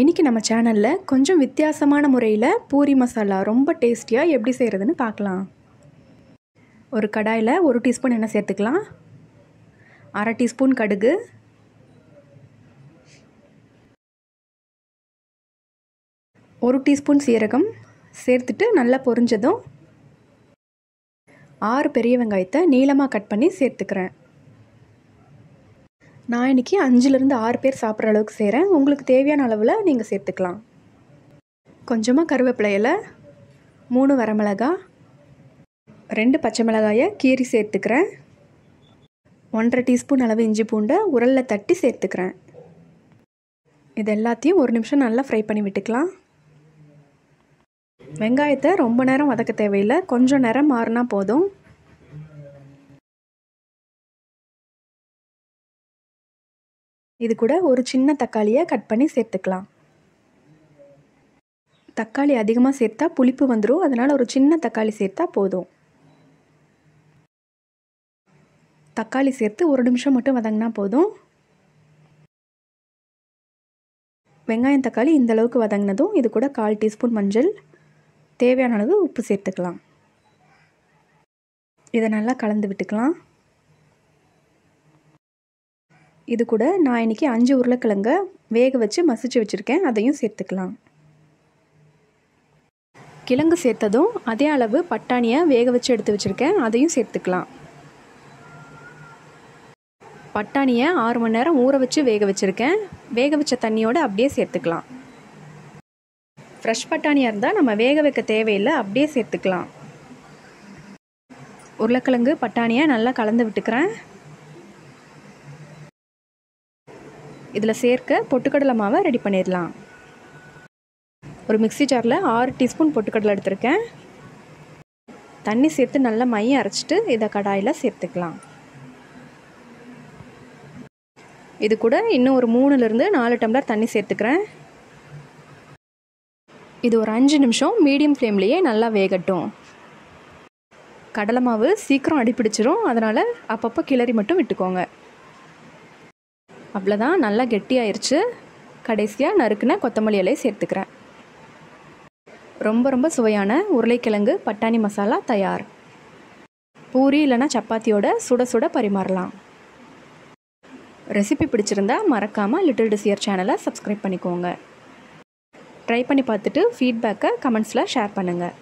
இன்றைக்கி நம்ம சேனலில் கொஞ்சம் வித்தியாசமான முறையில் பூரி மசாலா ரொம்ப டேஸ்டியாக எப்படி செய்கிறதுன்னு பார்க்கலாம் ஒரு கடாயில் ஒரு டீஸ்பூன் எண்ணெய் சேர்த்துக்கலாம் அரை டீஸ்பூன் கடுகு ஒரு டீஸ்பூன் சீரகம் சேர்த்துட்டு நல்லா பொரிஞ்சதும் ஆறு பெரிய வெங்காயத்தை நீளமாக கட் பண்ணி சேர்த்துக்கிறேன் நான் இன்றைக்கி அஞ்சுலேருந்து ஆறு பேர் சாப்பிட்ற அளவுக்கு செய்கிறேன் உங்களுக்கு தேவையான அளவில் நீங்கள் சேர்த்துக்கலாம் கொஞ்சமாக கருவேப்பிலையில் மூணு வரமிளகா ரெண்டு பச்சை மிளகாயை கீரி சேர்த்துக்கிறேன் ஒன்றரை டீஸ்பூன் அளவு இஞ்சி பூண்டை உரலில் தட்டி சேர்த்துக்கிறேன் இது எல்லாத்தையும் ஒரு நிமிஷம் நல்லா ஃப்ரை பண்ணி விட்டுக்கலாம் வெங்காயத்தை ரொம்ப நேரம் வதக்க தேவையில்லை கொஞ்சம் நேரம் மாறினா போதும் இது கூட ஒரு சின்ன தக்காளியை கட் பண்ணி சேர்த்துக்கலாம் தக்காளி அதிகமாக சேர்த்தா புளிப்பு வந்துடும் அதனால் ஒரு சின்ன தக்காளி சேர்த்தா போதும் தக்காளி சேர்த்து ஒரு நிமிஷம் மட்டும் வதங்கினா போதும் வெங்காயம் தக்காளி இந்த அளவுக்கு வதங்கினதும் இது கூட கால் டீஸ்பூன் மஞ்சள் தேவையான அளவு உப்பு சேர்த்துக்கலாம் இதை நல்லா கலந்து விட்டுக்கலாம் இது கூட நான் இன்றைக்கி அஞ்சு உருளைக்கிழங்க வேக வச்சு மசிச்சு வச்சுருக்கேன் அதையும் சேர்த்துக்கலாம் கிழங்கு சேர்த்ததும் அதே அளவு பட்டாணியை வேக வச்சு எடுத்து வச்சுருக்கேன் அதையும் சேர்த்துக்கலாம் பட்டாணியை ஆறு மணி நேரம் ஊற வச்சு வேக வச்சுருக்கேன் வேக வச்ச தண்ணியோடு அப்படியே சேர்த்துக்கலாம் ஃப்ரெஷ் பட்டாணியாக இருந்தால் நம்ம வேக வைக்க தேவையில்லை அப்படியே சேர்த்துக்கலாம் உருளைக்கிழங்கு பட்டாணியை நல்லா கலந்து விட்டுக்கிறேன் இதில் சேர்க்க பொட்டுக்கடலை மாவை ரெடி பண்ணிடலாம் ஒரு மிக்சி ஜாரில் ஆறு டீஸ்பூன் பொட்டுக்கடலை எடுத்திருக்கேன் தண்ணி சேர்த்து நல்லா மைய அரைச்சிட்டு இதை கடாயில் சேர்த்துக்கலாம் இது கூட இன்னும் ஒரு மூணுலேருந்து நாலு டம்ளர் தண்ணி சேர்த்துக்கிறேன் இது ஒரு அஞ்சு நிமிஷம் மீடியம் ஃப்ளேம்லேயே நல்லா வேகட்டும் கடலை மாவு சீக்கிரம் அடிப்பிடிச்சிரும் அதனால் அப்பப்போ கிளறி மட்டும் விட்டுக்கோங்க அவ்வளோதான் நல்லா கெட்டியாயிருச்சு கடைசியாக நறுக்குன கொத்தமல்லி இலையை சேர்த்துக்கிறேன் ரொம்ப ரொம்ப சுவையான உருளைக்கிழங்கு பட்டாணி மசாலா தயார் பூரி இல்லைனா சப்பாத்தியோட சுட சுட பரிமாறலாம் ரெசிபி பிடிச்சிருந்தா மறக்காமல் லிட்டில் டிசியர் சேனலை சப்ஸ்கிரைப் பண்ணிக்கோங்க ட்ரை பண்ணி பார்த்துட்டு ஃபீட்பேக்கை கமெண்ட்ஸில் ஷேர் பண்ணுங்கள்